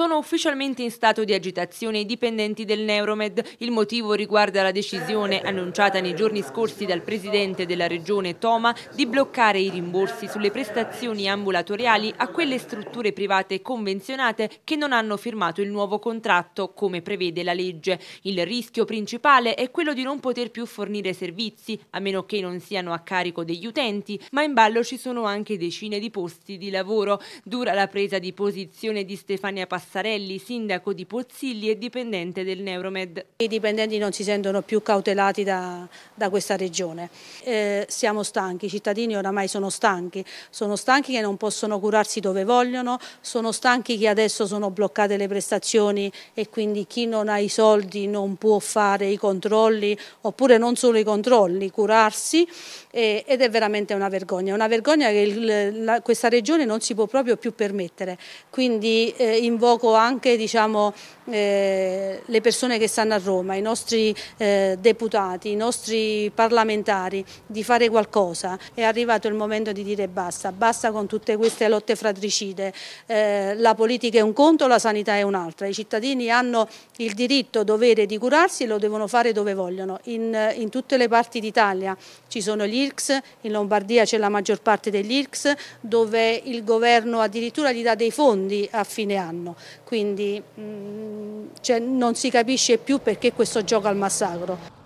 sono ufficialmente in stato di agitazione i dipendenti del Neuromed. Il motivo riguarda la decisione, annunciata nei giorni scorsi dal presidente della regione Toma, di bloccare i rimborsi sulle prestazioni ambulatoriali a quelle strutture private convenzionate che non hanno firmato il nuovo contratto, come prevede la legge. Il rischio principale è quello di non poter più fornire servizi, a meno che non siano a carico degli utenti, ma in ballo ci sono anche decine di posti di lavoro. Dura la presa di posizione di Stefania Passani Passarelli, sindaco di Pozzilli e dipendente del Neuromed. I dipendenti non si sentono più cautelati da, da questa regione. Eh, siamo stanchi, i cittadini oramai sono stanchi, sono stanchi che non possono curarsi dove vogliono, sono stanchi che adesso sono bloccate le prestazioni e quindi chi non ha i soldi non può fare i controlli oppure non solo i controlli, curarsi eh, ed è veramente una vergogna, una vergogna che il, la, questa regione non si può proprio più permettere. Quindi eh, in poco anche diciamo, eh, le persone che stanno a Roma, i nostri eh, deputati, i nostri parlamentari, di fare qualcosa. È arrivato il momento di dire basta, basta con tutte queste lotte fratricide. Eh, la politica è un conto, la sanità è un'altra. I cittadini hanno il diritto, dovere di curarsi e lo devono fare dove vogliono. In, in tutte le parti d'Italia ci sono gli IRCS, in Lombardia c'è la maggior parte degli IRCS, dove il governo addirittura gli dà dei fondi a fine anno quindi mh, mm, cioè non si capisce più perché questo gioco al massacro.